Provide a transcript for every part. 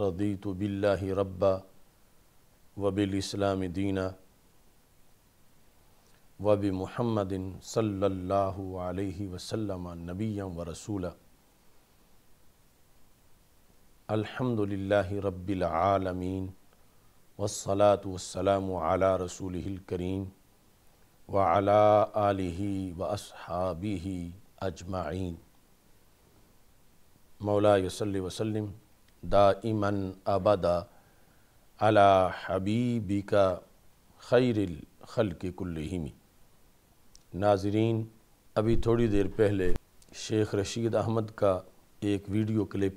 رضیت باللہ ربا وبالاسلام دینا وب محمد صلی اللہ علیہ وسلم نبی و رسولہ الحمد للہ رب العالمین والصلاة والسلام على رسوله الكريم وعلى آله وأصحابه و مولا اجماعین وسلم دائمًا ابدا على حبيبك خیر الخلق كلهم ناظرین ابھی تھوڑی دیر پہلے شیخ رشید احمد کا ایک ویڈیو کلپ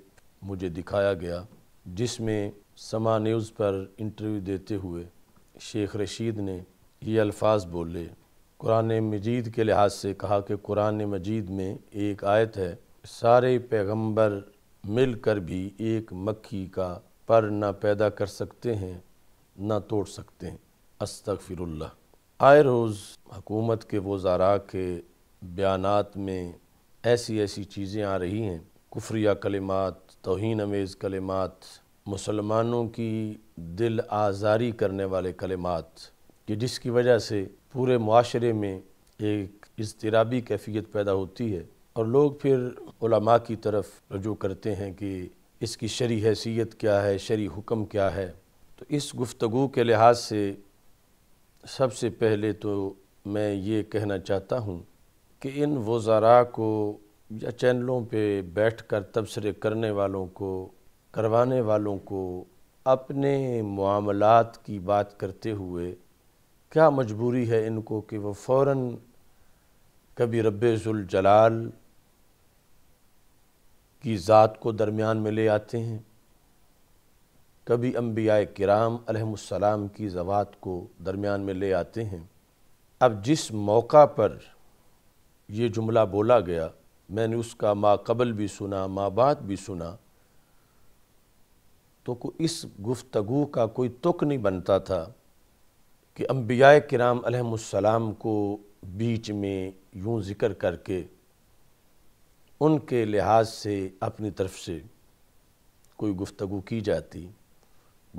مجھے دکھایا گیا جس میں سما نیوز پر انٹرویو دیتے ہوئے شیخ رشید نے یہ الفاظ بولے قرآن مجید کے لحاظ سے کہا کہ قرآن مجید میں ایک آیت ہے سارے پیغمبر مل کر بھی ایک مکھی کا پر نہ پیدا کر سکتے ہیں نہ توڑ سکتے ہیں استغفر اللہ آئے روز حکومت کے وزراء کے بیانات میں ایسی ایسی چیزیں آ رہی ہیں کفریہ کلمات توہین امیز کلمات مسلمانوں کی دل آزاری کرنے والے کلمات کہ جس کی وجہ سے پورے معاشرے میں ایک اضطرابی کیفیت پیدا ہوتی ہے اور لوگ پھر علماء کی طرف رجوع کرتے ہیں کہ اس کی شرع حیثیت کیا ہے شریع حکم کیا ہے تو اس گفتگو کے لحاظ سے سب سے پہلے تو میں یہ کہنا چاہتا ہوں کہ ان وزراء کو یا چینلوں پہ بیٹھ کر تبصرے کرنے والوں کو کروانے والوں کو اپنے معاملات کی بات کرتے ہوئے کیا مجبوری ہے ان کو کہ وہ فوراً کبھی رب ذوالجلال کی ذات کو درمیان میں لے آتے ہیں کبھی انبیاء کرام علیہ السلام کی ضوابط کو درمیان میں لے آتے ہیں اب جس موقع پر یہ جملہ بولا گیا میں نے اس کا ما قبل بھی سنا ما بعد بھی سنا تو کوئی اس گفتگو کا کوئی تک نہیں بنتا تھا کہ انبیاء کرام علیہ السلام کو بیچ میں یوں ذکر کر کے ان کے لحاظ سے اپنی طرف سے کوئی گفتگو کی جاتی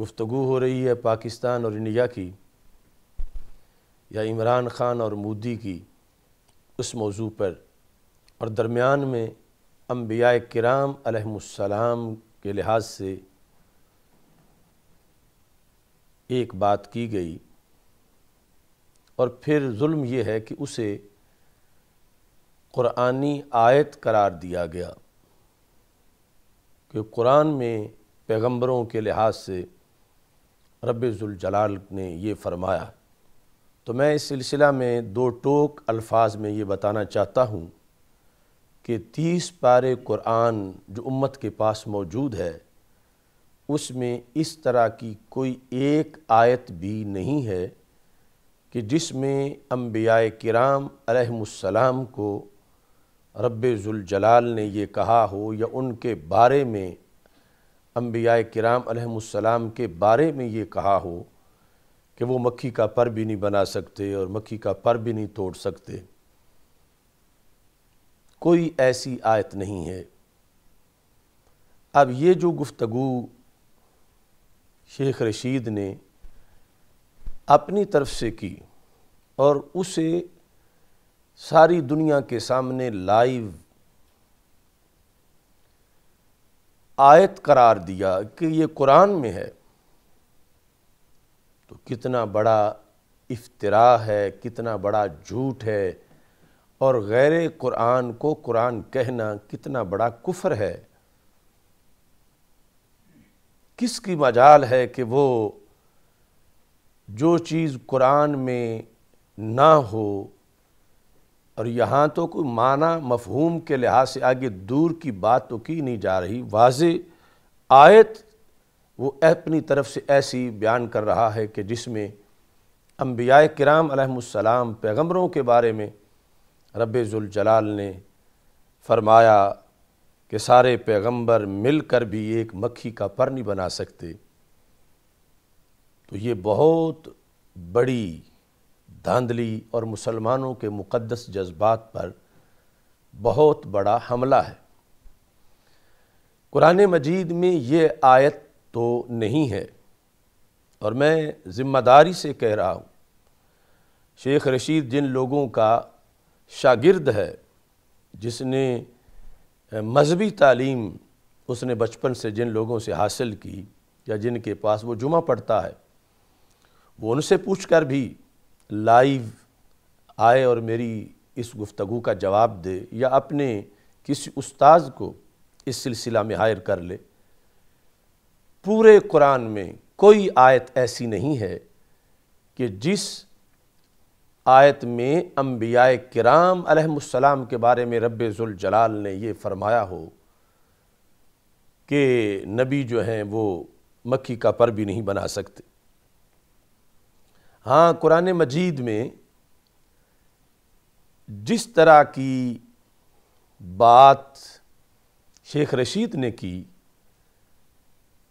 گفتگو ہو رہی ہے پاکستان اور انڈیا کی یا عمران خان اور مودی کی اس موضوع پر اور درمیان میں انبیاء کرام علیہ السلام کے لحاظ سے ایک بات کی گئی اور پھر ظلم یہ ہے کہ اسے قرآنی آیت قرار دیا گیا کہ قرآن میں پیغمبروں کے لحاظ سے رب ذوالجلال نے یہ فرمایا تو میں اس سلسلہ میں دو ٹوک الفاظ میں یہ بتانا چاہتا ہوں کہ تیس پارے قرآن جو امت کے پاس موجود ہے اس میں اس طرح کی کوئی ایک آیت بھی نہیں ہے کہ جس میں انبیاء کرام علیہ السلام کو رب ذوالجلال نے یہ کہا ہو یا ان کے بارے میں انبیاء کرام علیہم السلام کے بارے میں یہ کہا ہو کہ وہ مکھی کا پر بھی نہیں بنا سکتے اور مکھی کا پر بھی نہیں توڑ سکتے کوئی ایسی آیت نہیں ہے اب یہ جو گفتگو شیخ رشید نے اپنی طرف سے کی اور اسے ساری دنیا کے سامنے لائیو آیت قرار دیا کہ یہ قرآن میں ہے تو کتنا بڑا افترا ہے کتنا بڑا جھوٹ ہے اور غیر قرآن کو قرآن کہنا کتنا بڑا کفر ہے کس کی مجال ہے کہ وہ جو چیز قرآن میں نہ ہو اور یہاں تو کوئی معنی مفہوم کے لحاظ سے آگے دور کی بات تو کی نہیں جا رہی واضح آیت وہ اپنی طرف سے ایسی بیان کر رہا ہے کہ جس میں انبیاء کرام علیہ السلام پیغمبروں کے بارے میں رب ذوالجلال نے فرمایا کہ سارے پیغمبر مل کر بھی ایک مکھی کا پر نہیں بنا سکتے تو یہ بہت بڑی دھاندلی اور مسلمانوں کے مقدس جذبات پر بہت بڑا حملہ ہے قرآن مجید میں یہ آیت تو نہیں ہے اور میں ذمہ داری سے کہہ رہا ہوں شیخ رشید جن لوگوں کا شاگرد ہے جس نے مذہبی تعلیم اس نے بچپن سے جن لوگوں سے حاصل کی یا جن کے پاس وہ جمعہ پڑتا ہے وہ ان سے پوچھ کر بھی لائیو آئے اور میری اس گفتگو کا جواب دے یا اپنے کسی استاذ کو اس سلسلہ میں ہائر کر لے پورے قرآن میں کوئی آیت ایسی نہیں ہے کہ جس آیت میں انبیاء کرام علیہ السلام کے بارے میں رب ذوالجلال نے یہ فرمایا ہو کہ نبی جو ہیں وہ مکھی کا پر بھی نہیں بنا سکتے ہاں قرآن مجید میں جس طرح کی بات شیخ رشید نے کی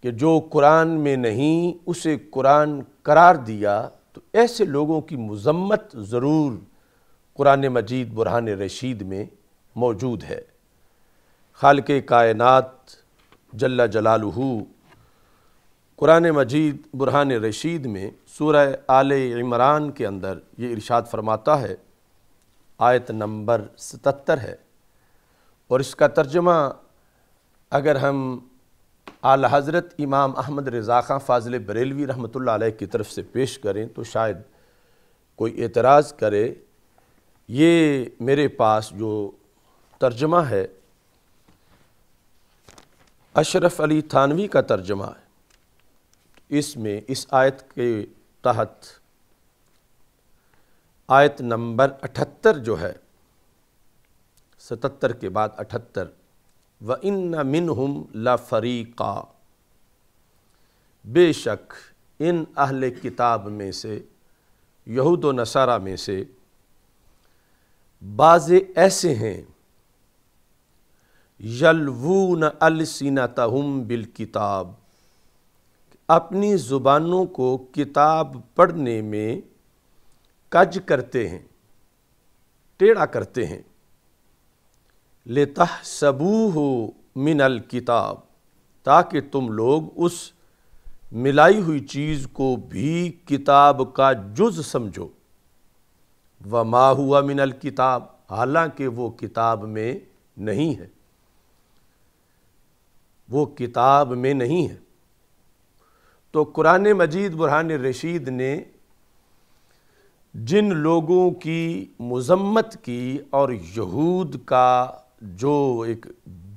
کہ جو قرآن میں نہیں اسے قرآن قرار دیا تو ایسے لوگوں کی مذمت ضرور قرآن مجید برہان رشید میں موجود ہے خالق کائنات جل جلالہ قرآن مجید برہان رشید میں سورہ آل عمران کے اندر یہ ارشاد فرماتا ہے آیت نمبر ستتر ہے اور اس کا ترجمہ اگر ہم آل حضرت امام احمد رضا خان فاضل بریلوی رحمۃ اللہ علیہ کی طرف سے پیش کریں تو شاید کوئی اعتراض کرے یہ میرے پاس جو ترجمہ ہے اشرف علی تھانوی کا ترجمہ ہے اس میں اس آیت کے تحت آیت نمبر اٹھتر جو ہے ستتر کے بعد اٹھتر و ان نہ ہم بے شک ان اہل کتاب میں سے یہود و نصارہ میں سے بعض ایسے ہیں یلوون السی بالکتاب اپنی زبانوں کو کتاب پڑھنے میں کج کرتے ہیں ٹیڑھا کرتے ہیں لتح سبو ہو من الکتاب تاکہ تم لوگ اس ملائی ہوئی چیز کو بھی کتاب کا جز سمجھو وما ہوا من الکتاب حالانکہ وہ کتاب میں نہیں ہے وہ کتاب میں نہیں ہے تو قرآن مجید برہان رشید نے جن لوگوں کی مذمت کی اور یہود کا جو ایک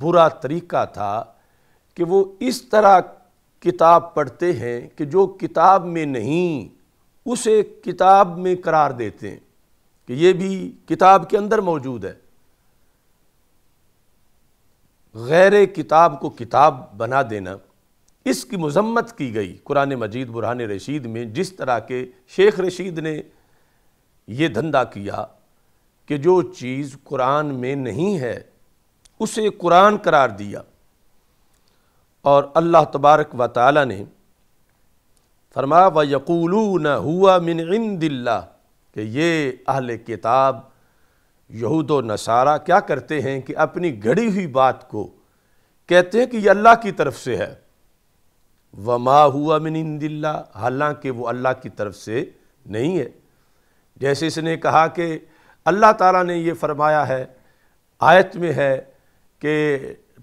برا طریقہ تھا کہ وہ اس طرح کتاب پڑھتے ہیں کہ جو کتاب میں نہیں اسے کتاب میں قرار دیتے ہیں کہ یہ بھی کتاب کے اندر موجود ہے غیر کتاب کو کتاب بنا دینا اس کی مذمت کی گئی قرآن مجید برہان رشید میں جس طرح کے شیخ رشید نے یہ دھندہ کیا کہ جو چیز قرآن میں نہیں ہے اسے قرآن قرار دیا اور اللہ تبارک و تعالی نے فرما و ہوا من عند اللہ کہ یہ اہل کتاب یہود و نصارہ کیا کرتے ہیں کہ اپنی گھڑی ہوئی بات کو کہتے ہیں کہ یہ اللہ کی طرف سے ہے ہوا من ہوا اللہ حالانکہ وہ اللہ کی طرف سے نہیں ہے جیسے اس نے کہا کہ اللہ تعالیٰ نے یہ فرمایا ہے آیت میں ہے کہ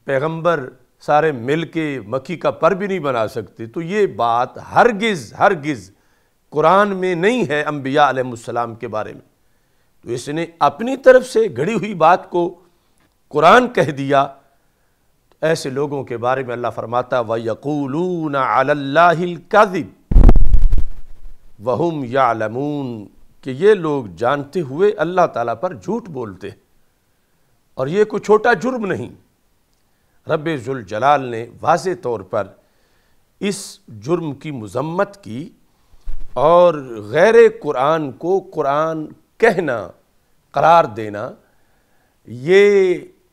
پیغمبر سارے مل کے مکھی کا پر بھی نہیں بنا سکتے تو یہ بات ہرگز ہرگز قرآن میں نہیں ہے انبیاء علیہ السلام کے بارے میں تو اس نے اپنی طرف سے گھڑی ہوئی بات کو قرآن کہہ دیا ایسے لوگوں کے بارے میں اللہ فرماتا وَيَقُولُونَ عَلَى اللَّهِ الْكَذِبِ وَهُمْ يَعْلَمُونَ کہ یہ لوگ جانتے ہوئے اللہ تعالیٰ پر جھوٹ بولتے اور یہ کوئی چھوٹا جرم نہیں رب ذوالجلال نے واضح طور پر اس جرم کی مذمت کی اور غیر قرآن کو قرآن کہنا قرار دینا یہ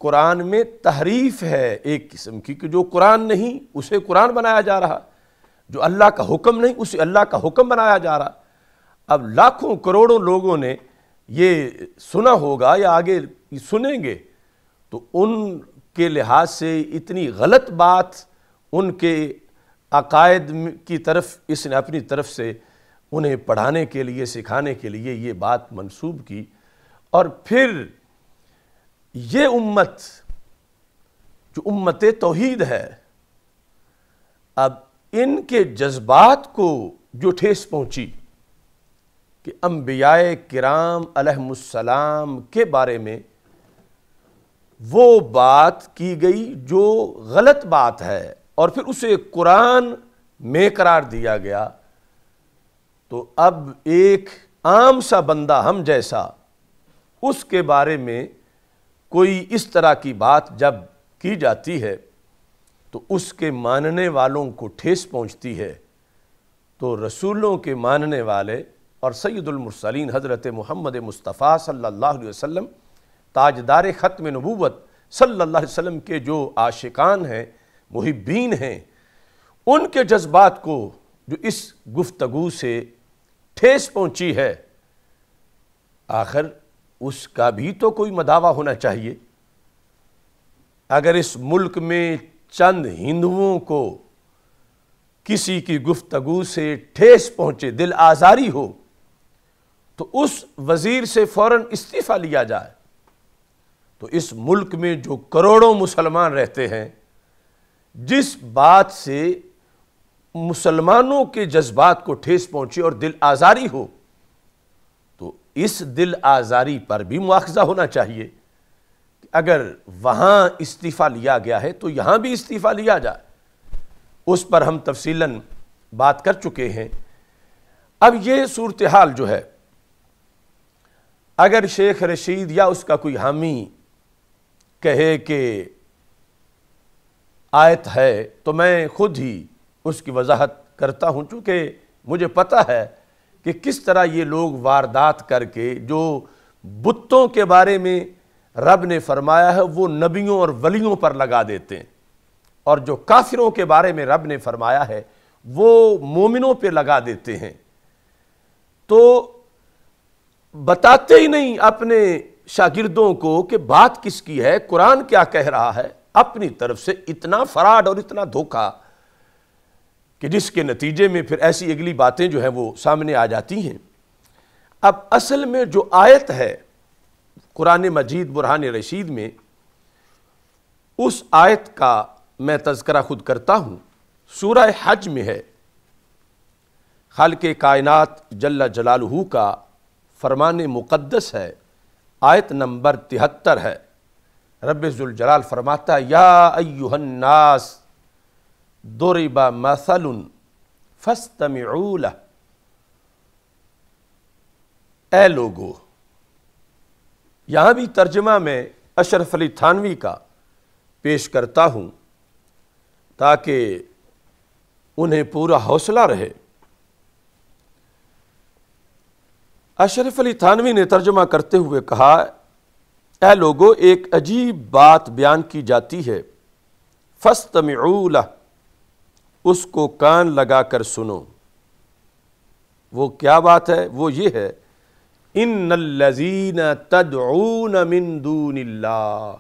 قرآن میں تحریف ہے ایک قسم کی کہ جو قرآن نہیں اسے قرآن بنایا جا رہا جو اللہ کا حکم نہیں اسے اللہ کا حکم بنایا جا رہا اب لاکھوں کروڑوں لوگوں نے یہ سنا ہوگا یا آگے سنیں گے تو ان کے لحاظ سے اتنی غلط بات ان کے عقائد کی طرف اس نے اپنی طرف سے انہیں پڑھانے کے لیے سکھانے کے لیے یہ بات منسوب کی اور پھر یہ امت جو امت توحید ہے اب ان کے جذبات کو جو ٹھیس پہنچی کہ انبیاء کرام علیہ السلام کے بارے میں وہ بات کی گئی جو غلط بات ہے اور پھر اسے قرآن میں قرار دیا گیا تو اب ایک عام سا بندہ ہم جیسا اس کے بارے میں کوئی اس طرح کی بات جب کی جاتی ہے تو اس کے ماننے والوں کو ٹھیس پہنچتی ہے تو رسولوں کے ماننے والے اور سید المرسلین حضرت محمد مصطفیٰ صلی اللہ علیہ وسلم تاجدار ختم نبوت صلی اللہ علیہ وسلم کے جو عاشقان ہیں محبین ہیں ان کے جذبات کو جو اس گفتگو سے ٹھیس پہنچی ہے آخر اس کا بھی تو کوئی مداوع ہونا چاہیے اگر اس ملک میں چند ہندوؤں کو کسی کی گفتگو سے ٹھیس پہنچے دل آزاری ہو تو اس وزیر سے فوراً استعفی لیا جائے تو اس ملک میں جو کروڑوں مسلمان رہتے ہیں جس بات سے مسلمانوں کے جذبات کو ٹھیس پہنچے اور دل آزاری ہو اس دل آزاری پر بھی مواخذہ ہونا چاہیے کہ اگر وہاں استعفیٰ لیا گیا ہے تو یہاں بھی استعفیٰ لیا جا اس پر ہم تفصیلاً بات کر چکے ہیں اب یہ صورتحال جو ہے اگر شیخ رشید یا اس کا کوئی حامی کہے کہ آیت ہے تو میں خود ہی اس کی وضاحت کرتا ہوں چونکہ مجھے پتہ ہے کہ کس طرح یہ لوگ واردات کر کے جو بتوں کے بارے میں رب نے فرمایا ہے وہ نبیوں اور ولیوں پر لگا دیتے ہیں اور جو کافروں کے بارے میں رب نے فرمایا ہے وہ مومنوں پہ لگا دیتے ہیں تو بتاتے ہی نہیں اپنے شاگردوں کو کہ بات کس کی ہے قرآن کیا کہہ رہا ہے اپنی طرف سے اتنا فراڈ اور اتنا دھوکہ کہ جس کے نتیجے میں پھر ایسی اگلی باتیں جو ہیں وہ سامنے آ جاتی ہیں اب اصل میں جو آیت ہے قرآن مجید برحان رشید میں اس آیت کا میں تذکرہ خود کرتا ہوں سورہ حج میں ہے خالق کائنات جل جلالہ کا فرمان مقدس ہے آیت نمبر تہتر ہے رب ذوالجلال فرماتا یا ایوہ الناس ضرب مثل فاستمعوا له اے لوگو یہاں بھی ترجمہ میں اشرف علی تھانوی کا پیش کرتا ہوں تاکہ انہیں پورا حوصلہ رہے اشرف علی تھانوی نے ترجمہ کرتے ہوئے کہا اے لوگو ایک عجیب بات بیان کی جاتی ہے فستم عل اس کو کان لگا کر سنو وہ کیا بات ہے وہ یہ ہے ان الزین اللہ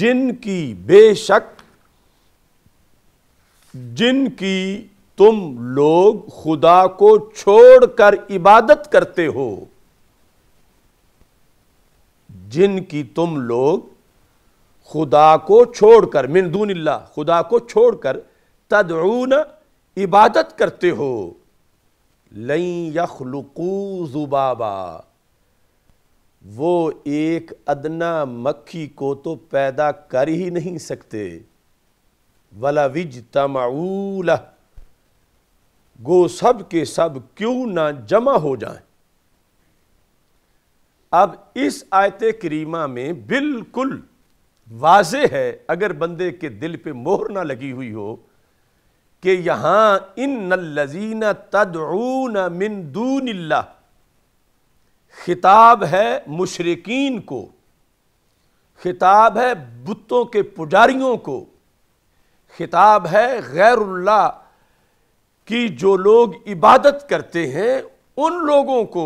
جن کی بے شک جن کی تم لوگ خدا کو چھوڑ کر عبادت کرتے ہو جن کی تم لوگ خدا کو چھوڑ کر من دون اللہ خدا کو چھوڑ کر تدعون عبادت کرتے ہو لن یخلقو زبابا وہ ایک ادنا مکھی کو تو پیدا کر ہی نہیں سکتے ولا وجتمعولہ گو سب کے سب کیوں نہ جمع ہو جائیں اب اس آیت کریمہ میں بالکل واضح ہے اگر بندے کے دل پہ مہر نہ لگی ہوئی ہو کہ یہاں ان تدعون من دون اللہ خطاب ہے مشرقین کو خطاب ہے بتوں کے پجاریوں کو خطاب ہے غیر اللہ کی جو لوگ عبادت کرتے ہیں ان لوگوں کو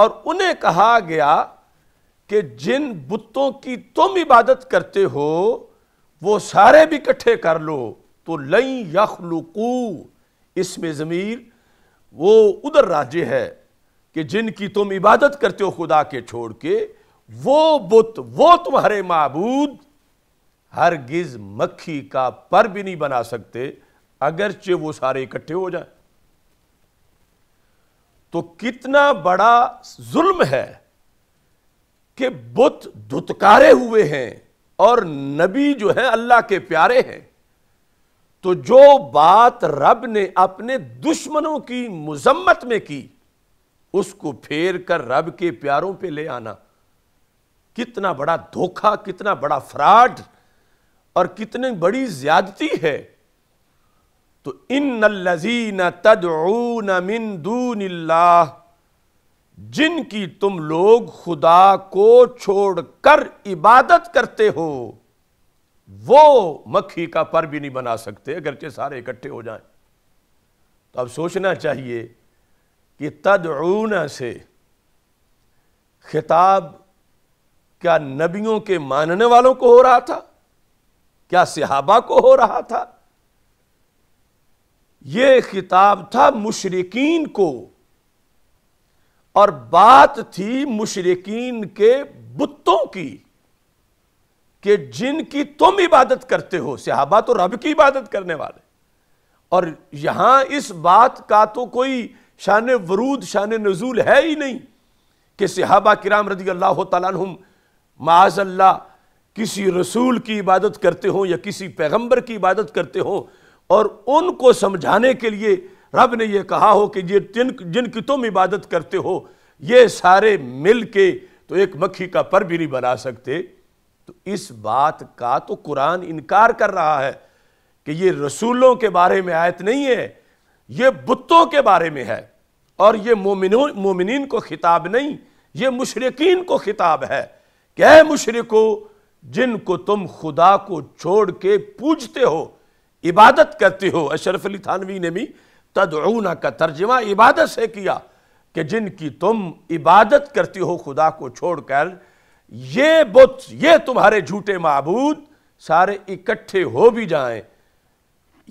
اور انہیں کہا گیا کہ جن بتوں کی تم عبادت کرتے ہو وہ سارے بھی کٹھے کر لو تو لئی یخلقو اس میں ضمیر وہ ادھر راجے ہے کہ جن کی تم عبادت کرتے ہو خدا کے چھوڑ کے وہ بت وہ تمہارے معبود ہرگز مکھی کا پر بھی نہیں بنا سکتے اگرچہ وہ سارے اکٹھے ہو جائیں تو کتنا بڑا ظلم ہے کہ بت دھتکارے ہوئے ہیں اور نبی جو ہے اللہ کے پیارے ہیں تو جو بات رب نے اپنے دشمنوں کی مزمت میں کی اس کو پھیر کر رب کے پیاروں پہ لے آنا کتنا بڑا دھوکہ کتنا بڑا فراڈ اور کتنی بڑی زیادتی ہے تو ان تدعون من دون اللہ جن کی تم لوگ خدا کو چھوڑ کر عبادت کرتے ہو وہ مکھی کا پر بھی نہیں بنا سکتے اگرچہ سارے اکٹھے ہو جائیں تو اب سوچنا چاہیے کہ تدعون سے خطاب کیا نبیوں کے ماننے والوں کو ہو رہا تھا کیا صحابہ کو ہو رہا تھا یہ خطاب تھا مشرقین کو اور بات تھی مشرقین کے بتوں کی کہ جن کی تم عبادت کرتے ہو صحابہ تو رب کی عبادت کرنے والے اور یہاں اس بات کا تو کوئی شان ورود شان نزول ہے ہی نہیں کہ صحابہ کرام رضی اللہ تعالیٰ عنہم معاذ اللہ کسی رسول کی عبادت کرتے ہو یا کسی پیغمبر کی عبادت کرتے ہو اور ان کو سمجھانے کے لیے رب نے یہ کہا ہو کہ جن کی تم عبادت کرتے ہو یہ سارے مل کے تو ایک مکھی کا پر بھی نہیں بنا سکتے تو اس بات کا تو قرآن انکار کر رہا ہے کہ یہ رسولوں کے بارے میں آیت نہیں ہے یہ بتوں کے بارے میں ہے اور یہ مومنوں مومنین کو خطاب نہیں یہ مشرقین کو خطاب ہے کہ اے مشرقو جن کو تم خدا کو چھوڑ کے پوچھتے ہو عبادت کرتے ہو اشرف علی تھانوی نے بھی تدعونہ کا ترجمہ عبادت سے کیا کہ جن کی تم عبادت کرتی ہو خدا کو چھوڑ کر یہ بت یہ تمہارے جھوٹے معبود سارے اکٹھے ہو بھی جائیں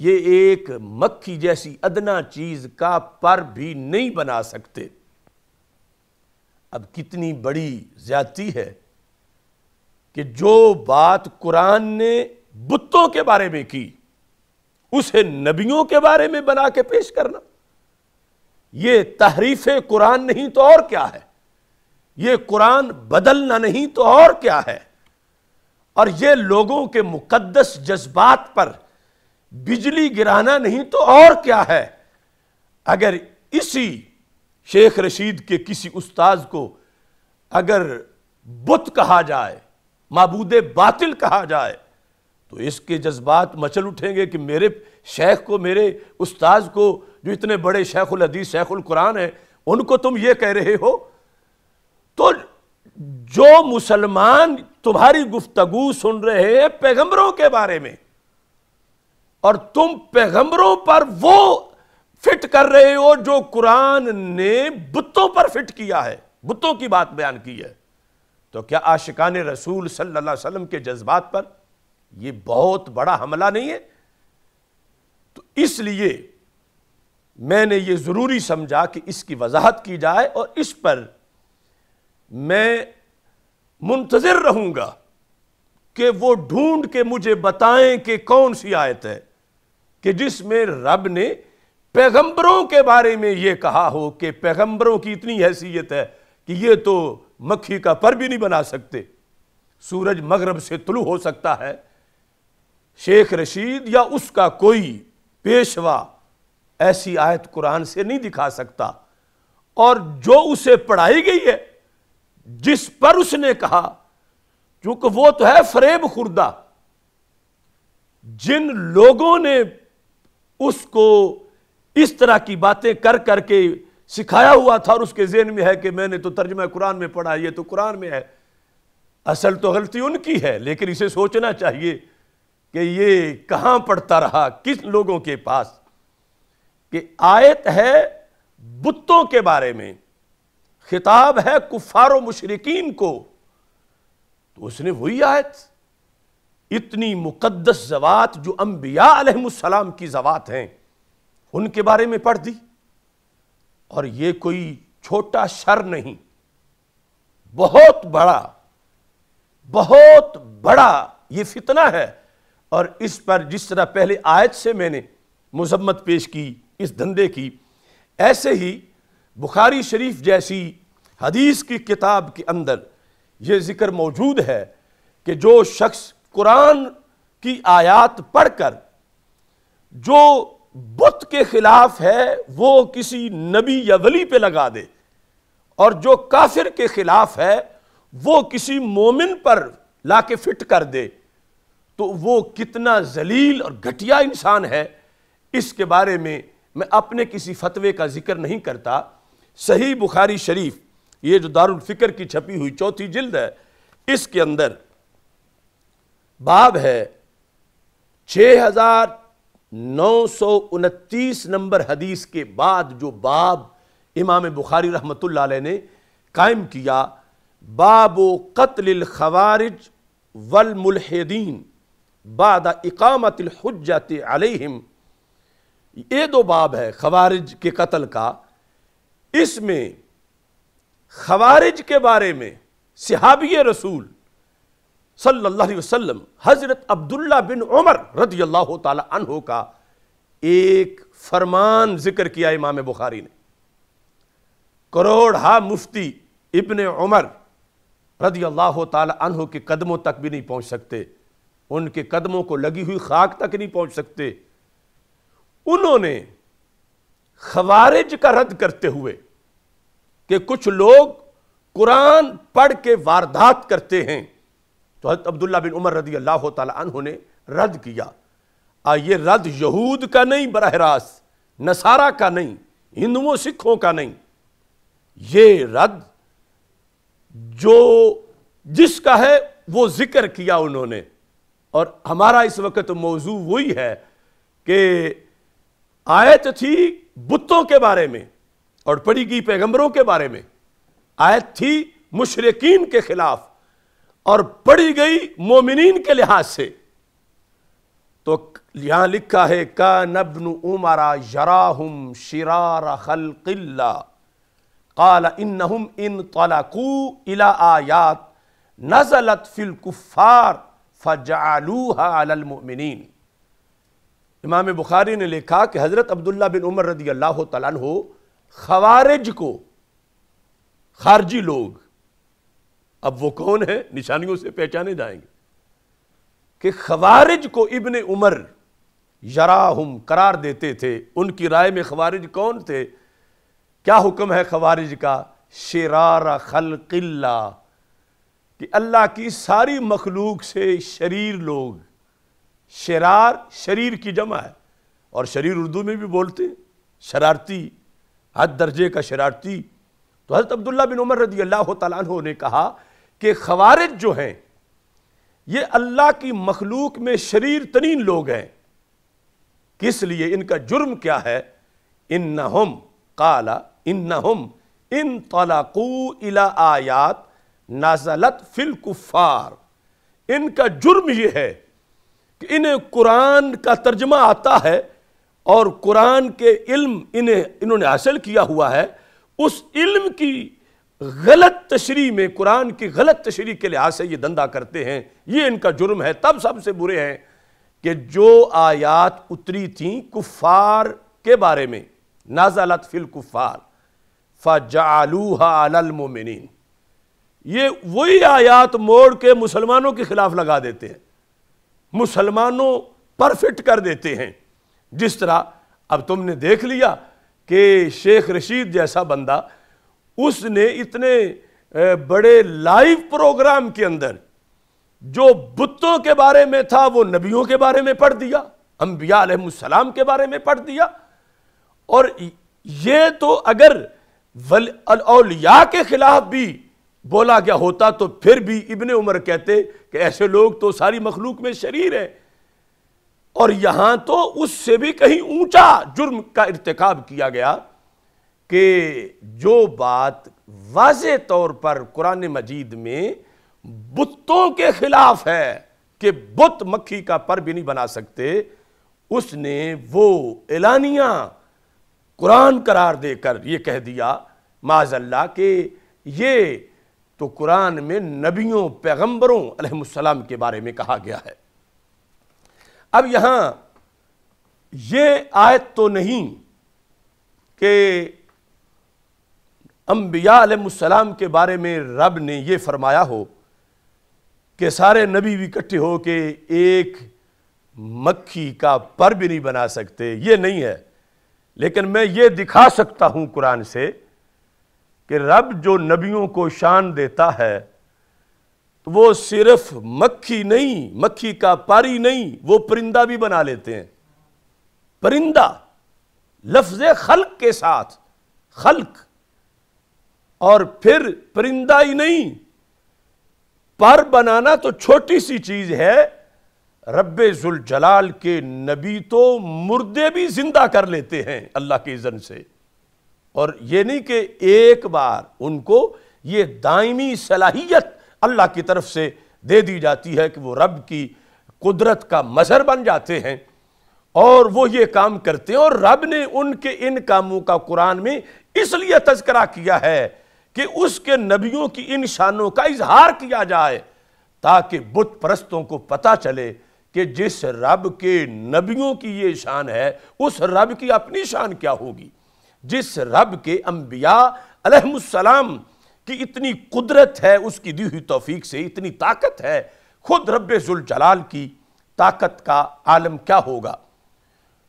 یہ ایک مکھی جیسی ادنا چیز کا پر بھی نہیں بنا سکتے اب کتنی بڑی زیادتی ہے کہ جو بات قرآن نے بتوں کے بارے میں کی اسے نبیوں کے بارے میں بنا کے پیش کرنا یہ تحریف قرآن نہیں تو اور کیا ہے یہ قرآن بدلنا نہیں تو اور کیا ہے اور یہ لوگوں کے مقدس جذبات پر بجلی گرانا نہیں تو اور کیا ہے اگر اسی شیخ رشید کے کسی استاذ کو اگر بت کہا جائے معبود باطل کہا جائے تو اس کے جذبات مچل اٹھیں گے کہ میرے شیخ کو میرے استاذ کو جو اتنے بڑے شیخ الحدیث شیخ القرآن ہیں ان کو تم یہ کہہ رہے ہو تو جو مسلمان تمہاری گفتگو سن رہے ہیں پیغمبروں کے بارے میں اور تم پیغمبروں پر وہ فٹ کر رہے ہو جو قرآن نے بتوں پر فٹ کیا ہے بتوں کی بات بیان کی ہے تو کیا عاشقان رسول صلی اللہ علیہ وسلم کے جذبات پر یہ بہت بڑا حملہ نہیں ہے تو اس لیے میں نے یہ ضروری سمجھا کہ اس کی وضاحت کی جائے اور اس پر میں منتظر رہوں گا کہ وہ ڈھونڈ کے مجھے بتائیں کہ کون سی آیت ہے کہ جس میں رب نے پیغمبروں کے بارے میں یہ کہا ہو کہ پیغمبروں کی اتنی حیثیت ہے کہ یہ تو مکھی کا پر بھی نہیں بنا سکتے سورج مغرب سے طلوع ہو سکتا ہے شیخ رشید یا اس کا کوئی پیشوا ایسی آیت قرآن سے نہیں دکھا سکتا اور جو اسے پڑھائی گئی ہے جس پر اس نے کہا کیونکہ وہ تو ہے فریب خوردہ جن لوگوں نے اس کو اس طرح کی باتیں کر کر کے سکھایا ہوا تھا اور اس کے ذہن میں ہے کہ میں نے تو ترجمہ قرآن میں پڑھا یہ تو قرآن میں ہے اصل تو غلطی ان کی ہے لیکن اسے سوچنا چاہیے کہ یہ کہاں پڑھتا رہا کس لوگوں کے پاس کہ آیت ہے بتوں کے بارے میں خطاب ہے کفار و مشرقین کو تو اس نے وہی آیت اتنی مقدس زوات جو انبیاء علیہ السلام کی زوات ہیں ان کے بارے میں پڑھ دی اور یہ کوئی چھوٹا شر نہیں بہت بڑا بہت بڑا یہ فتنہ ہے اور اس پر جس طرح پہلے آیت سے میں نے مذمت پیش کی اس دھندے کی ایسے ہی بخاری شریف جیسی حدیث کی کتاب کے اندر یہ ذکر موجود ہے کہ جو شخص قرآن کی آیات پڑھ کر جو بت کے خلاف ہے وہ کسی نبی یا ولی پہ لگا دے اور جو کافر کے خلاف ہے وہ کسی مومن پر لا کے فٹ کر دے تو وہ کتنا ذلیل اور گھٹیا انسان ہے اس کے بارے میں میں اپنے کسی فتوے کا ذکر نہیں کرتا صحیح بخاری شریف یہ جو دار الفکر کی چھپی ہوئی چوتھی جلد ہے اس کے اندر باب ہے چھ ہزار نو سو انتیس نمبر حدیث کے بعد جو باب امام بخاری رحمت اللہ علیہ نے قائم کیا باب و قتل الخوارج والملحدین بعد اقامت الحجت علیہم یہ دو باب ہے خوارج کے قتل کا اس میں خوارج کے بارے میں صحابی رسول صلی اللہ علیہ وسلم حضرت عبداللہ بن عمر رضی اللہ تعالی عنہ کا ایک فرمان ذکر کیا امام بخاری نے کروڑ ہا مفتی ابن عمر رضی اللہ تعالی عنہ کے قدموں تک بھی نہیں پہنچ سکتے ان کے قدموں کو لگی ہوئی خاک تک نہیں پہنچ سکتے انہوں نے خوارج کا رد کرتے ہوئے کہ کچھ لوگ قرآن پڑھ کے واردات کرتے ہیں تو حضرت عبداللہ بن عمر رضی اللہ تعالیٰ عنہ نے رد کیا یہ رد یہود کا نہیں براہ راست نصارہ کا نہیں ہندوؤں سکھوں کا نہیں یہ رد جو جس کا ہے وہ ذکر کیا انہوں نے اور ہمارا اس وقت موضوع وہی ہے کہ آیت تھی بتوں کے بارے میں اور پڑی گئی پیغمبروں کے بارے میں آیت تھی مشرقین کے خلاف اور پڑی گئی مومنین کے لحاظ سے تو یہاں لکھا ہے کا نبن اللہ قال انہم ان طلقو الی آیات نزلت فی الکفار فجعلوها علی المؤمنین امام بخاری نے لکھا کہ حضرت عبداللہ بن عمر رضی اللہ تعالیٰ عنہ خوارج کو خارجی لوگ اب وہ کون ہیں نشانیوں سے پہچانے جائیں گے کہ خوارج کو ابن عمر یراہم قرار دیتے تھے ان کی رائے میں خوارج کون تھے کیا حکم ہے خوارج کا شرار خلق اللہ کہ اللہ کی ساری مخلوق سے شریر لوگ شرار شریر کی جمع ہے اور شریر اردو میں بھی بولتے شرارتی حد درجے کا شرارتی تو حضرت عبداللہ بن عمر رضی اللہ تعالیٰ عنہ نے کہا کہ خوارج جو ہیں یہ اللہ کی مخلوق میں شریر ترین لوگ ہیں کس لیے ان کا جرم کیا ہے انہم قالا انہم انطلقو ان آیات نازلت فی الکفار ان کا جرم یہ ہے کہ انہیں قرآن کا ترجمہ آتا ہے اور قرآن کے علم انہیں انہوں نے حاصل کیا ہوا ہے اس علم کی غلط تشریح میں قرآن کی غلط تشریح کے لحاظ سے یہ دندہ کرتے ہیں یہ ان کا جرم ہے تب سب سے برے ہیں کہ جو آیات اتری تھیں کفار کے بارے میں نازلت فی الکفار فجعلوها علی الوہمین یہ وہی آیات موڑ کے مسلمانوں کے خلاف لگا دیتے ہیں مسلمانوں پر فٹ کر دیتے ہیں جس طرح اب تم نے دیکھ لیا کہ شیخ رشید جیسا بندہ اس نے اتنے بڑے لائیو پروگرام کے اندر جو بتوں کے بارے میں تھا وہ نبیوں کے بارے میں پڑھ دیا انبیاء علیہ السلام کے بارے میں پڑھ دیا اور یہ تو اگر اولیاء کے خلاف بھی بولا گیا ہوتا تو پھر بھی ابن عمر کہتے کہ ایسے لوگ تو ساری مخلوق میں شریر ہیں اور یہاں تو اس سے بھی کہیں اونچا جرم کا ارتکاب کیا گیا کہ جو بات واضح طور پر قرآن مجید میں بتوں کے خلاف ہے کہ بت مکھی کا پر بھی نہیں بنا سکتے اس نے وہ اعلانیہ قرآن قرار دے کر یہ کہہ دیا معاذ اللہ کہ یہ تو قرآن میں نبیوں پیغمبروں علیہ السلام کے بارے میں کہا گیا ہے اب یہاں یہ آیت تو نہیں کہ انبیاء علیہ السلام کے بارے میں رب نے یہ فرمایا ہو کہ سارے نبی بھی اکٹھے ہو کے ایک مکھی کا پر بھی نہیں بنا سکتے یہ نہیں ہے لیکن میں یہ دکھا سکتا ہوں قرآن سے کہ رب جو نبیوں کو شان دیتا ہے تو وہ صرف مکھی نہیں مکھی کا پاری نہیں وہ پرندہ بھی بنا لیتے ہیں پرندہ لفظ خلق کے ساتھ خلق اور پھر پرندہ ہی نہیں پر بنانا تو چھوٹی سی چیز ہے رب ذوالجلال کے نبی تو مردے بھی زندہ کر لیتے ہیں اللہ کے اذن سے اور یہ نہیں کہ ایک بار ان کو یہ دائمی صلاحیت اللہ کی طرف سے دے دی جاتی ہے کہ وہ رب کی قدرت کا مظہر بن جاتے ہیں اور وہ یہ کام کرتے ہیں اور رب نے ان کے ان کاموں کا قرآن میں اس لیے تذکرہ کیا ہے کہ اس کے نبیوں کی ان شانوں کا اظہار کیا جائے تاکہ بت پرستوں کو پتہ چلے کہ جس رب کے نبیوں کی یہ شان ہے اس رب کی اپنی شان کیا ہوگی جس رب کے انبیاء علیہ السلام کی اتنی قدرت ہے اس کی دی ہوئی توفیق سے اتنی طاقت ہے خود رب ذوالجلال کی طاقت کا عالم کیا ہوگا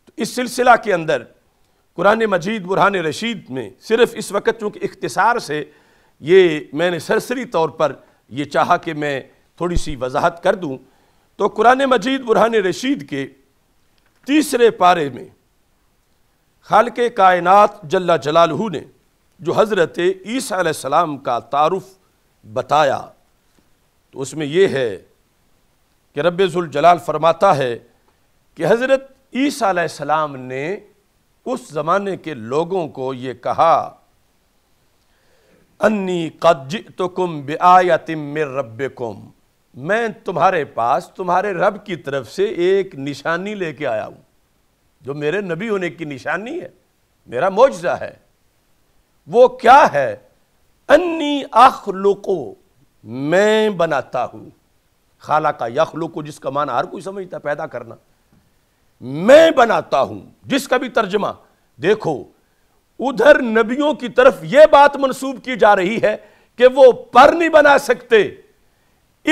تو اس سلسلہ کے اندر قرآن مجید برحان رشید میں صرف اس وقت چونکہ اختصار سے یہ میں نے سرسری طور پر یہ چاہا کہ میں تھوڑی سی وضاحت کر دوں تو قرآن مجید برحان رشید کے تیسرے پارے میں خالق کائنات جلہ جلالہو نے جو حضرت عیسیٰ علیہ السلام کا تعارف بتایا تو اس میں یہ ہے کہ رب ذوالجلال جلال فرماتا ہے کہ حضرت عیسیٰ علیہ السلام نے اس زمانے کے لوگوں کو یہ کہا انی قد جئتکم بآیت من ربکم میں تمہارے پاس تمہارے رب کی طرف سے ایک نشانی لے کے آیا ہوں جو میرے نبی ہونے کی نشانی ہے میرا معجزہ ہے وہ کیا ہے انی اخلقو میں بناتا ہوں خالہ کا یخلقو جس کا معنی ہر کوئی سمجھتا ہے پیدا کرنا میں بناتا ہوں جس کا بھی ترجمہ دیکھو ادھر نبیوں کی طرف یہ بات منسوب کی جا رہی ہے کہ وہ پر نہیں بنا سکتے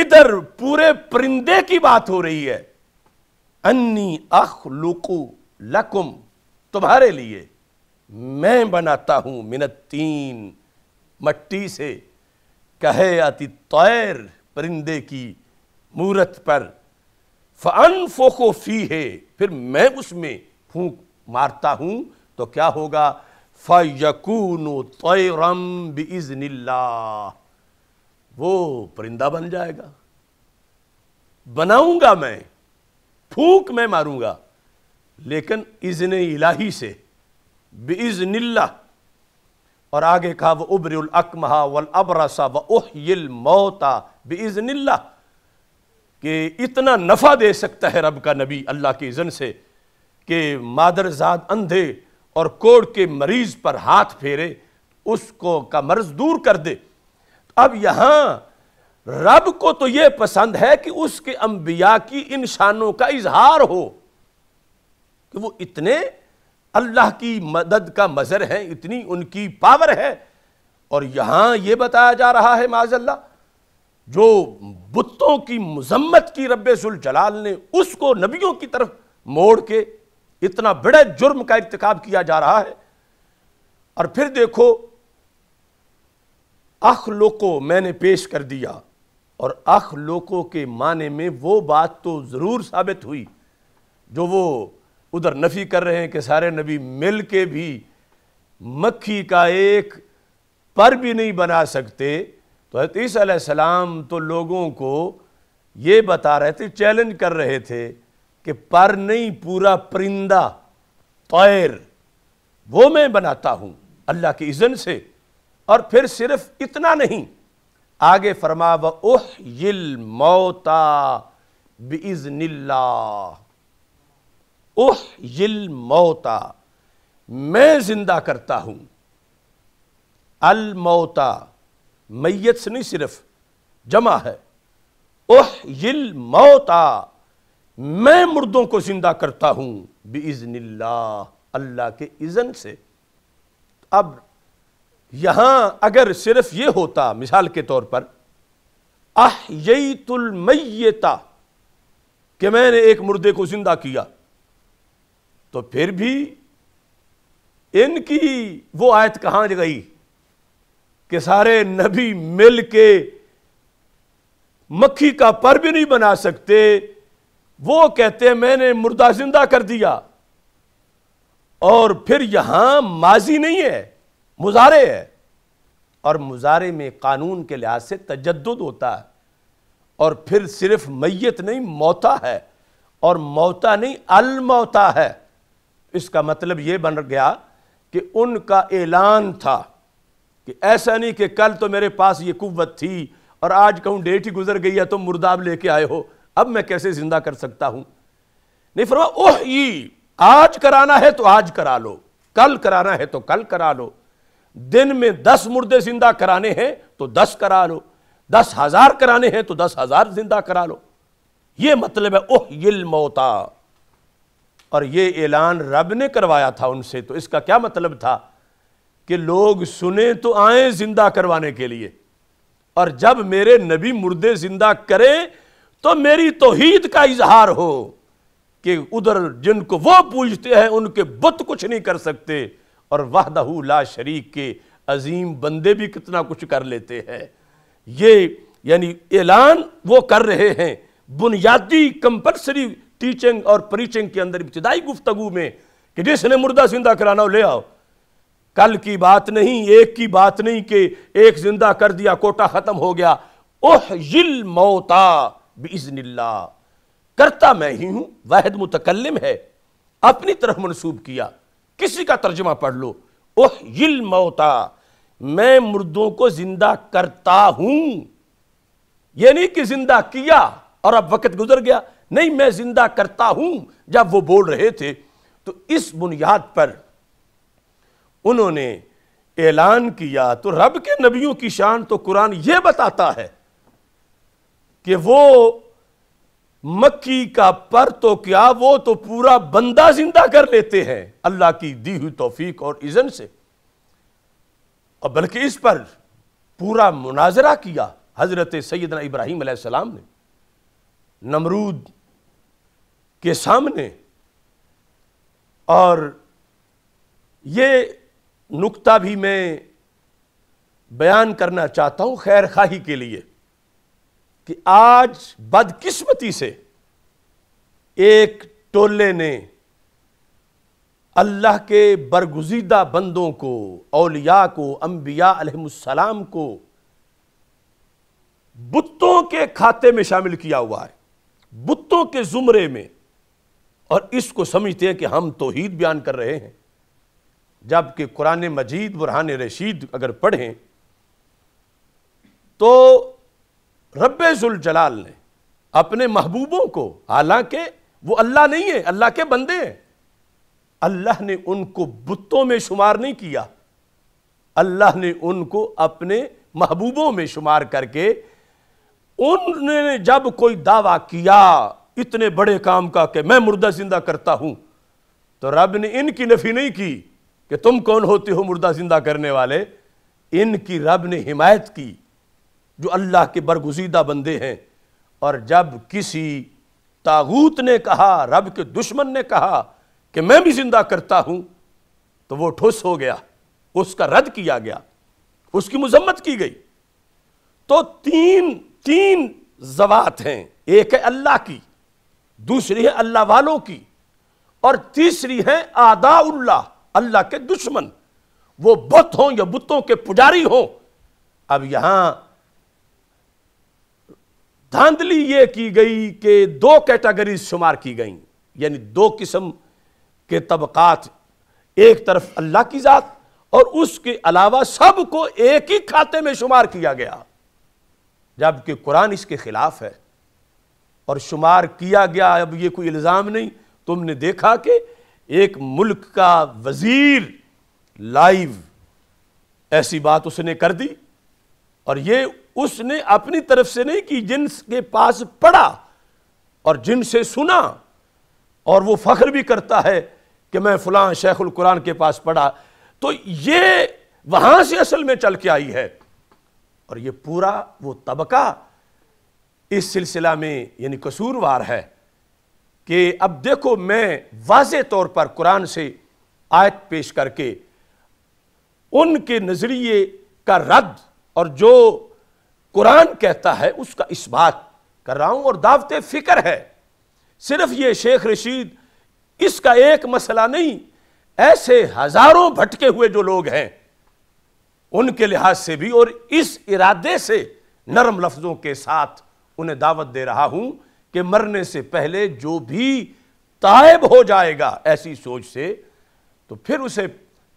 ادھر پورے پرندے کی بات ہو رہی ہے انی اخلقو لکم تمہارے لیے میں بناتا ہوں منت تین مٹی سے کہے آتی طائر پرندے کی مورت پر فن فوکو فی ہے پھر میں اس میں پھونک مارتا ہوں تو کیا ہوگا فیقون طیرم بزن اللہ وہ پرندہ بن جائے گا بناؤں گا میں پھونک میں ماروں گا لیکن اذن الہی سے بزن اللہ اور آگے کہا وہ ابر الاکمہ ول ابرسا و اہیل موتا بز اللہ کہ اتنا نفع دے سکتا ہے رب کا نبی اللہ کی اذن سے کہ مادر زاد اندھے اور کوڑ کے مریض پر ہاتھ پھیرے اس کو کا مرض دور کر دے اب یہاں رب کو تو یہ پسند ہے کہ اس کے انبیاء کی ان شانوں کا اظہار ہو کہ وہ اتنے اللہ کی مدد کا مظہر ہیں اتنی ان کی پاور ہے اور یہاں یہ بتایا جا رہا ہے معاذ اللہ جو بتوں کی مذمت کی رب سل جلال نے اس کو نبیوں کی طرف موڑ کے اتنا بڑے جرم کا ارتکاب کیا جا رہا ہے اور پھر دیکھو آخ لوکو میں نے پیش کر دیا اور آخ کے معنی میں وہ بات تو ضرور ثابت ہوئی جو وہ ادھر نفی کر رہے ہیں کہ سارے نبی مل کے بھی مکھی کا ایک پر بھی نہیں بنا سکتے تو حتیث علیہ السلام تو لوگوں کو یہ بتا رہے تھے چیلنج کر رہے تھے کہ پر نہیں پورا پرندہ طائر وہ میں بناتا ہوں اللہ کے اذن سے اور پھر صرف اتنا نہیں آگے فرما و الْمَوْتَى موتا اللَّهِ اح یل موتا میں زندہ کرتا ہوں الموتا میت سے نہیں صرف جمع ہے اح یل موتا میں مردوں کو زندہ کرتا ہوں بزن اللہ اللہ کے اذن سے اب یہاں اگر صرف یہ ہوتا مثال کے طور پر احییت المیتہ کہ میں نے ایک مردے کو زندہ کیا تو پھر بھی ان کی وہ آیت کہاں گئی کہ سارے نبی مل کے مکھی کا پر بھی نہیں بنا سکتے وہ کہتے میں نے مردہ زندہ کر دیا اور پھر یہاں ماضی نہیں ہے مزارے ہے اور مزارے میں قانون کے لحاظ سے تجدد ہوتا ہے اور پھر صرف میت نہیں موتا ہے اور موتا نہیں الموتا ہے اس کا مطلب یہ بن گیا کہ ان کا اعلان تھا کہ ایسا نہیں کہ کل تو میرے پاس یہ قوت تھی اور آج کہوں ڈیٹ ہی گزر گئی ہے تو مرداب لے کے آئے ہو اب میں کیسے زندہ کر سکتا ہوں نہیں فرما اوہ یہ آج کرانا ہے تو آج کرا لو کل کرانا ہے تو کل کرا لو دن میں دس مردے زندہ کرانے ہیں تو دس کرا لو دس ہزار کرانے ہیں تو دس ہزار زندہ کرا لو یہ مطلب ہے اوہ موتا اور یہ اعلان رب نے کروایا تھا ان سے تو اس کا کیا مطلب تھا کہ لوگ سنیں تو آئیں زندہ کروانے کے لیے اور جب میرے نبی مردے زندہ کرے تو میری توحید کا اظہار ہو کہ ادھر جن کو وہ پوجتے ہیں ان کے بت کچھ نہیں کر سکتے اور وحدہ لا شریک کے عظیم بندے بھی کتنا کچھ کر لیتے ہیں یہ یعنی اعلان وہ کر رہے ہیں بنیادی کمپلسری ٹیچنگ اور پریچنگ کے اندر ابتدائی گفتگو میں کہ جس نے مردہ زندہ کرانا ہو لے آؤ کل کی بات نہیں ایک کی بات نہیں کہ ایک زندہ کر دیا کوٹا ختم ہو گیا موتا کرتا میں ہی ہوں واحد متکلم اپنی طرف منسوب کیا کسی کا ترجمہ پڑھ لو اوہل موتا میں مردوں کو زندہ کرتا ہوں یہ نہیں کہ زندہ کیا اور اب وقت گزر گیا نہیں میں زندہ کرتا ہوں جب وہ بول رہے تھے تو اس بنیاد پر انہوں نے اعلان کیا تو رب کے نبیوں کی شان تو قرآن یہ بتاتا ہے کہ وہ مکی کا پر تو کیا وہ تو پورا بندہ زندہ کر لیتے ہیں اللہ کی دی ہوئی توفیق اور اذن سے اور بلکہ اس پر پورا مناظرہ کیا حضرت سیدنا ابراہیم علیہ السلام نے نمرود کے سامنے اور یہ نکتہ بھی میں بیان کرنا چاہتا ہوں خیر خواہی کے لیے کہ آج بدقسمتی سے ایک ٹولے نے اللہ کے برگزیدہ بندوں کو اولیاء کو انبیاء علیہ السلام کو بتوں کے کھاتے میں شامل کیا ہوا ہے بتوں کے زمرے میں اور اس کو سمجھتے ہیں کہ ہم توحید بیان کر رہے ہیں جبکہ قرآن مجید برحان رشید اگر پڑھیں تو رب ذوالجلال نے اپنے محبوبوں کو حالانکہ وہ اللہ نہیں ہے اللہ کے بندے ہیں اللہ نے ان کو بتوں میں شمار نہیں کیا اللہ نے ان کو اپنے محبوبوں میں شمار کر کے ان جب کوئی دعویٰ کیا اتنے بڑے کام کا کہ میں مردہ زندہ کرتا ہوں تو رب نے ان کی نفی نہیں کی کہ تم کون ہوتے ہو مردہ زندہ کرنے والے ان کی رب نے حمایت کی جو اللہ کے برگزیدہ بندے ہیں اور جب کسی تاغوت نے کہا رب کے دشمن نے کہا کہ میں بھی زندہ کرتا ہوں تو وہ ٹھوس ہو گیا اس کا رد کیا گیا اس کی مذمت کی گئی تو تین تین زوات ہیں ایک ہے اللہ کی دوسری ہے اللہ والوں کی اور تیسری ہے آدا اللہ اللہ کے دشمن وہ بت ہوں یا بتوں کے پجاری ہوں اب یہاں دھاندلی یہ کی گئی کہ دو کیٹاگریز شمار کی گئیں یعنی دو قسم کے طبقات ایک طرف اللہ کی ذات اور اس کے علاوہ سب کو ایک ہی کھاتے میں شمار کیا گیا جبکہ قرآن اس کے خلاف ہے اور شمار کیا گیا اب یہ کوئی الزام نہیں تم نے دیکھا کہ ایک ملک کا وزیر لائیو ایسی بات اس نے کر دی اور یہ اس نے اپنی طرف سے نہیں کی جن کے پاس پڑا اور جن سے سنا اور وہ فخر بھی کرتا ہے کہ میں فلاں شیخ القرآن کے پاس پڑھا تو یہ وہاں سے اصل میں چل کے آئی ہے اور یہ پورا وہ طبقہ اس سلسلہ میں یعنی قصور وار ہے کہ اب دیکھو میں واضح طور پر قرآن سے آیت پیش کر کے ان کے نظریے کا رد اور جو قرآن کہتا ہے اس کا بات کر رہا ہوں اور دعوت فکر ہے صرف یہ شیخ رشید اس کا ایک مسئلہ نہیں ایسے ہزاروں بھٹکے ہوئے جو لوگ ہیں ان کے لحاظ سے بھی اور اس ارادے سے نرم لفظوں کے ساتھ انہیں دعوت دے رہا ہوں کہ مرنے سے پہلے جو بھی تائب ہو جائے گا ایسی سوچ سے تو پھر اسے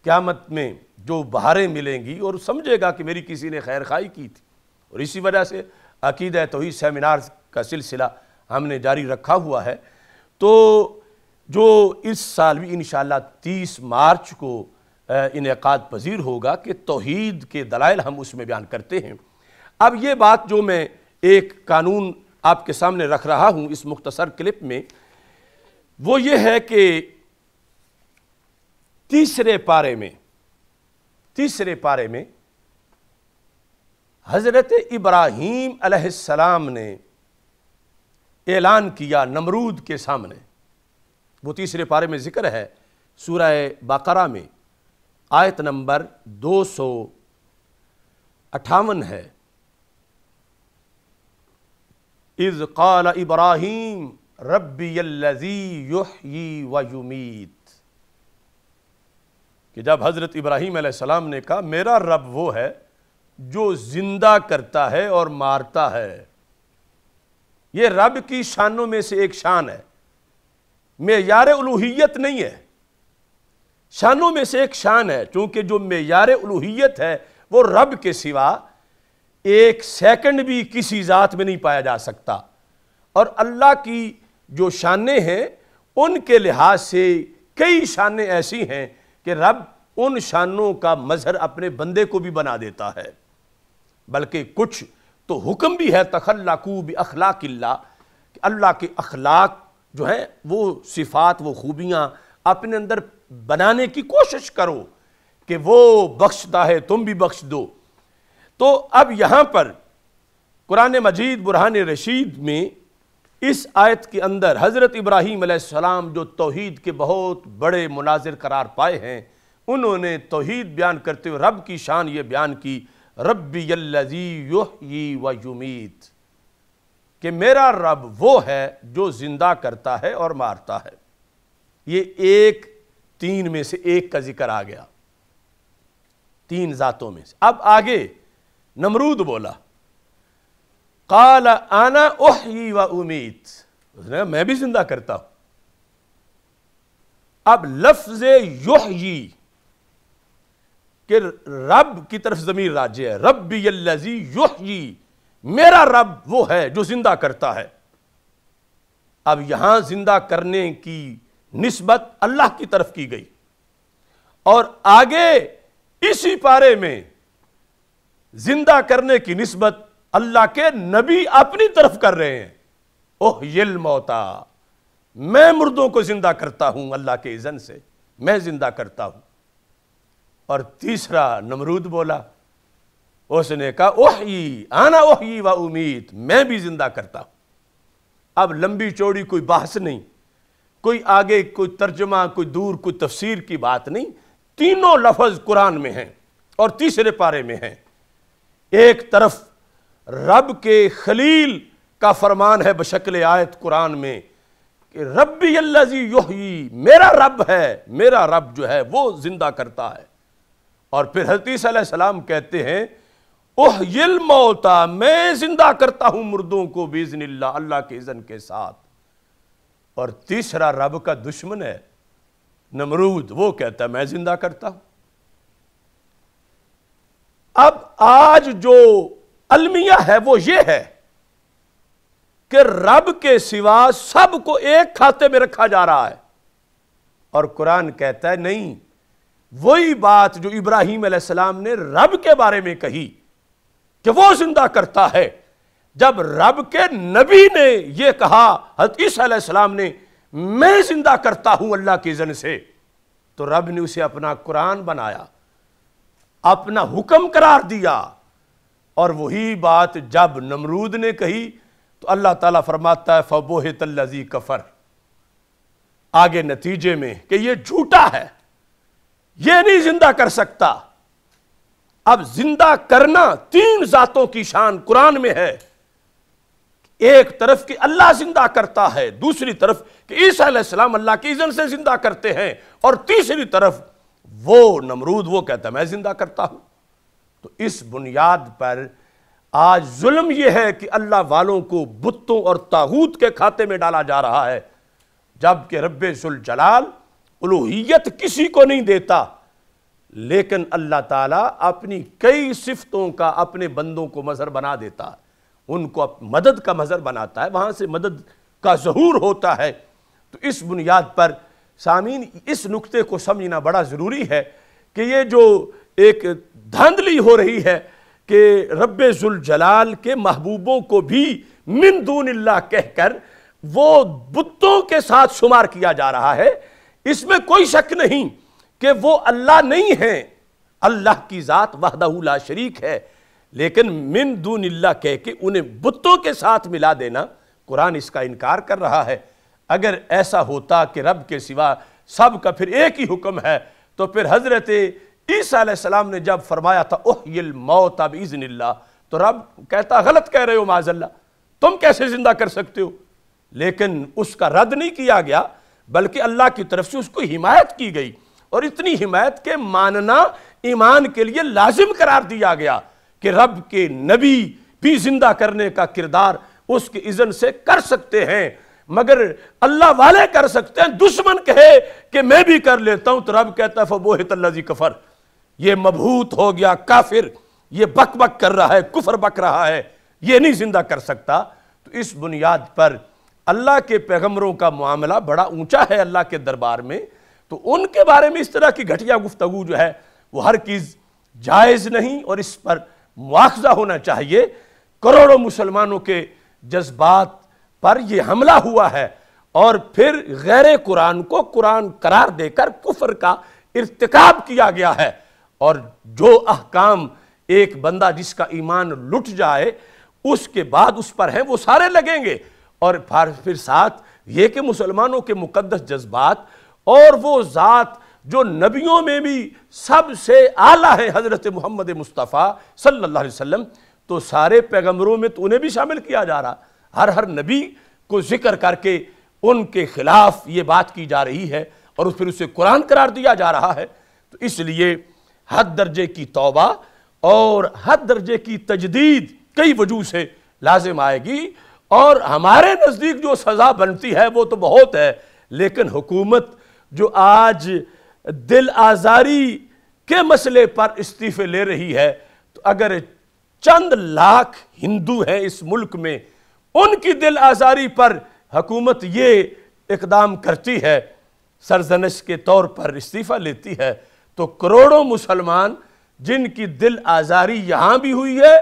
قیامت میں جو بہاریں ملیں گی اور سمجھے گا کہ میری کسی نے خیر خائی کی تھی اور اسی وجہ سے عقیدہ توحید سیمینار کا سلسلہ ہم نے جاری رکھا ہوا ہے تو جو اس سال بھی انشاءاللہ تیس مارچ کو انعقاد پذیر ہوگا کہ توحید کے دلائل ہم اس میں بیان کرتے ہیں اب یہ بات جو میں ایک قانون آپ کے سامنے رکھ رہا ہوں اس مختصر کلپ میں وہ یہ ہے کہ تیسرے پارے میں تیسرے پارے میں حضرت ابراہیم علیہ السلام نے اعلان کیا نمرود کے سامنے وہ تیسرے پارے میں ذکر ہے سورہ باقرہ میں آیت نمبر دو سو اٹھاون ہے ابراہیم ربی الزی یمیت کہ جب حضرت ابراہیم علیہ السلام نے کہا میرا رب وہ ہے جو زندہ کرتا ہے اور مارتا ہے یہ رب کی شانوں میں سے ایک شان ہے معیار الوحیت نہیں ہے شانوں میں سے ایک شان ہے چونکہ جو معیار الوحیت ہے وہ رب کے سوا ایک سیکنڈ بھی کسی ذات میں نہیں پایا جا سکتا اور اللہ کی جو شانیں ہیں ان کے لحاظ سے کئی شانیں ایسی ہیں کہ رب ان شانوں کا مظہر اپنے بندے کو بھی بنا دیتا ہے بلکہ کچھ تو حکم بھی ہے تخلقو باخلاق اخلاق اللہ کہ اللہ کے اخلاق جو ہیں وہ صفات وہ خوبیاں اپنے اندر بنانے کی کوشش کرو کہ وہ بخشتا ہے تم بھی بخش دو تو اب یہاں پر قرآن مجید برہان رشید میں اس آیت کے اندر حضرت ابراہیم علیہ السلام جو توحید کے بہت بڑے مناظر قرار پائے ہیں انہوں نے توحید بیان کرتے ہوئے رب کی شان یہ بیان کی ربی یحیی و یمیت کہ میرا رب وہ ہے جو زندہ کرتا ہے اور مارتا ہے یہ ایک تین میں سے ایک کا ذکر آ گیا تین ذاتوں میں سے اب آگے نمرود بولا قال آنا احیی و امید اس نے میں بھی زندہ کرتا ہوں اب لفظ یحیی کہ رب کی طرف ضمیر راجع ہے ربی اللذی یحیی میرا رب وہ ہے جو زندہ کرتا ہے اب یہاں زندہ کرنے کی نسبت اللہ کی طرف کی گئی اور آگے اسی پارے میں زندہ کرنے کی نسبت اللہ کے نبی اپنی طرف کر رہے ہیں اوہ یل موتا میں مردوں کو زندہ کرتا ہوں اللہ کے اذن سے میں زندہ کرتا ہوں اور تیسرا نمرود بولا اس نے کہا اوہی آنا اوہی و امید میں بھی زندہ کرتا ہوں اب لمبی چوڑی کوئی بحث نہیں کوئی آگے کوئی ترجمہ کوئی دور کوئی تفسیر کی بات نہیں تینوں لفظ قرآن میں ہیں اور تیسرے پارے میں ہیں ایک طرف رب کے خلیل کا فرمان ہے بشکل آیت قرآن میں کہ ربی اللہ زی یحیی میرا رب ہے میرا رب جو ہے وہ زندہ کرتا ہے اور پھر حضرت عیسیٰ علیہ السلام کہتے ہیں اوہ موتا میں زندہ کرتا ہوں مردوں کو بیزن اللہ اللہ کے اذن کے ساتھ اور تیسرا رب کا دشمن ہے نمرود وہ کہتا ہے میں زندہ کرتا ہوں اب آج جو المیہ ہے وہ یہ ہے کہ رب کے سوا سب کو ایک کھاتے میں رکھا جا رہا ہے اور قرآن کہتا ہے نہیں وہی بات جو ابراہیم علیہ السلام نے رب کے بارے میں کہی کہ وہ زندہ کرتا ہے جب رب کے نبی نے یہ کہا عیسیٰ علیہ السلام نے میں زندہ کرتا ہوں اللہ کی زن سے تو رب نے اسے اپنا قرآن بنایا اپنا حکم قرار دیا اور وہی بات جب نمرود نے کہی تو اللہ تعالیٰ فرماتا ہے فبوہ تلزی کفر آگے نتیجے میں کہ یہ جھوٹا ہے یہ نہیں زندہ کر سکتا اب زندہ کرنا تین ذاتوں کی شان قرآن میں ہے ایک طرف کہ اللہ زندہ کرتا ہے دوسری طرف کہ عیسیٰ علیہ السلام اللہ کی اذن سے زندہ کرتے ہیں اور تیسری طرف وہ نمرود وہ کہتا ہے میں زندہ کرتا ہوں تو اس بنیاد پر آج ظلم یہ ہے کہ اللہ والوں کو بتوں اور تاغوت کے کھاتے میں ڈالا جا رہا ہے جبکہ رب ثوجل الوحیت کسی کو نہیں دیتا لیکن اللہ تعالیٰ اپنی کئی صفتوں کا اپنے بندوں کو مظہر بنا دیتا ہے ان کو مدد کا مظہر بناتا ہے وہاں سے مدد کا ظہور ہوتا ہے تو اس بنیاد پر سامین اس نقطے کو سمجھنا بڑا ضروری ہے کہ یہ جو ایک دھاندلی ہو رہی ہے کہ رب زلجلال کے محبوبوں کو بھی من دون اللہ کہہ کر وہ بتوں کے ساتھ شمار کیا جا رہا ہے اس میں کوئی شک نہیں کہ وہ اللہ نہیں ہیں اللہ کی ذات وحدہ لا شریک ہے لیکن من دون اللہ کہہ کے انہیں بتوں کے ساتھ ملا دینا قرآن اس کا انکار کر رہا ہے اگر ایسا ہوتا کہ رب کے سوا سب کا پھر ایک ہی حکم ہے تو پھر حضرت عیسیٰ علیہ السلام نے جب فرمایا تھا اوہ الموت اب اللہ تو رب کہتا غلط کہہ رہے ہو معاذ اللہ تم کیسے زندہ کر سکتے ہو لیکن اس کا رد نہیں کیا گیا بلکہ اللہ کی طرف سے اس کو حمایت کی گئی اور اتنی حمایت کے ماننا ایمان کے لیے لازم قرار دیا گیا کہ رب کے نبی بھی زندہ کرنے کا کردار اس کے اذن سے کر سکتے ہیں مگر اللہ والے کر سکتے ہیں دشمن کہے کہ میں بھی کر لیتا ہوں تو رب کہتا ہے فبوہت اللہ کفر یہ مبہوت ہو گیا کافر یہ بک بک کر رہا ہے کفر بک رہا ہے یہ نہیں زندہ کر سکتا تو اس بنیاد پر اللہ کے پیغمبروں کا معاملہ بڑا اونچا ہے اللہ کے دربار میں تو ان کے بارے میں اس طرح کی گھٹیا گفتگو جو ہے وہ ہر چیز جائز نہیں اور اس پر مواخذہ ہونا چاہیے کروڑوں مسلمانوں کے جذبات پر یہ حملہ ہوا ہے اور پھر غیر قرآن کو قرآن قرار دے کر کفر کا ارتکاب کیا گیا ہے اور جو احکام ایک بندہ جس کا ایمان لٹ جائے اس کے بعد اس پر ہیں وہ سارے لگیں گے اور پھر ساتھ یہ کہ مسلمانوں کے مقدس جذبات اور وہ ذات جو نبیوں میں بھی سب سے اعلیٰ ہے حضرت محمد مصطفیٰ صلی اللہ علیہ وسلم تو سارے پیغمبروں میں تو انہیں بھی شامل کیا جا رہا ہر ہر نبی کو ذکر کر کے ان کے خلاف یہ بات کی جا رہی ہے اور پھر اسے قرآن قرار دیا جا رہا ہے تو اس لیے حد درجے کی توبہ اور حد درجے کی تجدید کئی وجوہ سے لازم آئے گی اور ہمارے نزدیک جو سزا بنتی ہے وہ تو بہت ہے لیکن حکومت جو آج دل آزاری کے مسئلے پر استعفے لے رہی ہے تو اگر چند لاکھ ہندو ہیں اس ملک میں ان کی دل آزاری پر حکومت یہ اقدام کرتی ہے سرزنش کے طور پر استعفیٰ لیتی ہے تو کروڑوں مسلمان جن کی دل آزاری یہاں بھی ہوئی ہے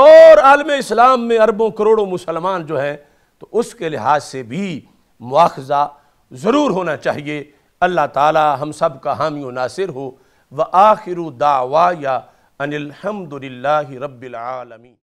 اور عالم اسلام میں اربوں کروڑوں مسلمان جو ہیں تو اس کے لحاظ سے بھی مواخذہ ضرور ہونا چاہیے اللہ تعالی ہم سب کا حامی و ناصر ہو وآخر آخر ان الحمد للہ رب العالمین